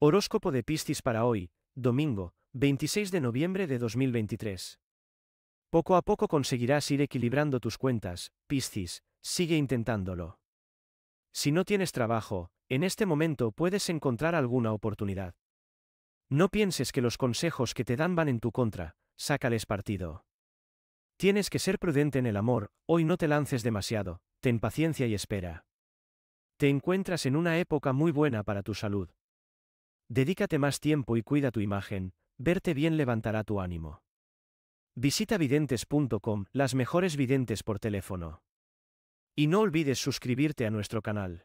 Horóscopo de Piscis para hoy, domingo, 26 de noviembre de 2023. Poco a poco conseguirás ir equilibrando tus cuentas, Piscis, sigue intentándolo. Si no tienes trabajo, en este momento puedes encontrar alguna oportunidad. No pienses que los consejos que te dan van en tu contra, sácales partido. Tienes que ser prudente en el amor, hoy no te lances demasiado, ten paciencia y espera. Te encuentras en una época muy buena para tu salud, Dedícate más tiempo y cuida tu imagen, verte bien levantará tu ánimo. Visita videntes.com, las mejores videntes por teléfono. Y no olvides suscribirte a nuestro canal.